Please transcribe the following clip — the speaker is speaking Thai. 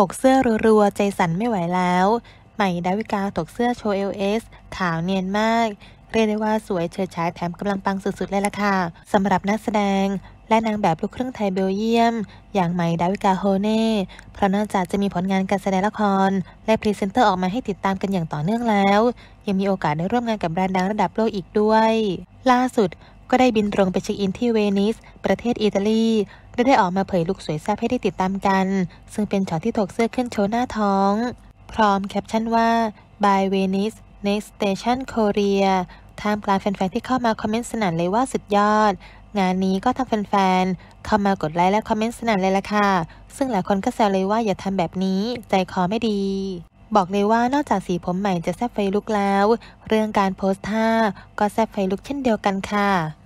ถกเสื้อรัวๆใจสั่นไม่ไหวแล้ว ใหม่ดาวิกาถกเสื้อโชว์เอลเอสขาวเนียนมาก เรียกได้ว่าสวยเฉิดฉายแถมกำลังปังสุดๆ เลยล่ะค่ะสำหรับนักแสดงและนางแบบลูกครึ่งไทยเบลเยียม อย่างไหมดาวิกาโฮเน่ เพราะนอกจากจะมีผลงานการแสดงละคร และพรีเซนเตอร์ออกมาให้ติดตามกันอย่างต่อเนื่องแล้วยังมีโอกาสได้ร่วมงานกับแบรนด์ดังระดับโลกอีกด้วย ล่าสุดก็ได้บินตรงไปเช็คอินที่เวนิส ประเทศอิตาลีและได้ออกมาเผยลุกสวยแซ่บให้ได้ติดตามกัน ซึ่งเป็นช็อตที่ถกเสื้อขึ้นโชว์หน้าท้อง พร้อมแคปชั่นว่า by Venice next station Korea ท่ามกลางแฟนๆที่เข้ามาคอมเมนต์สนั่นเลยว่าสุดยอด งานนี้ก็ทำแฟนๆเข้ามากดไลค์และคอมเมนต์สนั่นเลยล่ะค่ะ ซึ่งหลายคนก็แซวเลยว่าอย่าทำแบบนี้ใจคอไม่ดี บอกเลยว่านอกจากสีผมใหม่จะแซ่บไฟลุกแล้ว เรื่องการโพสท่าก็แซ่บไฟลุกเช่นเดียวกันค่ะ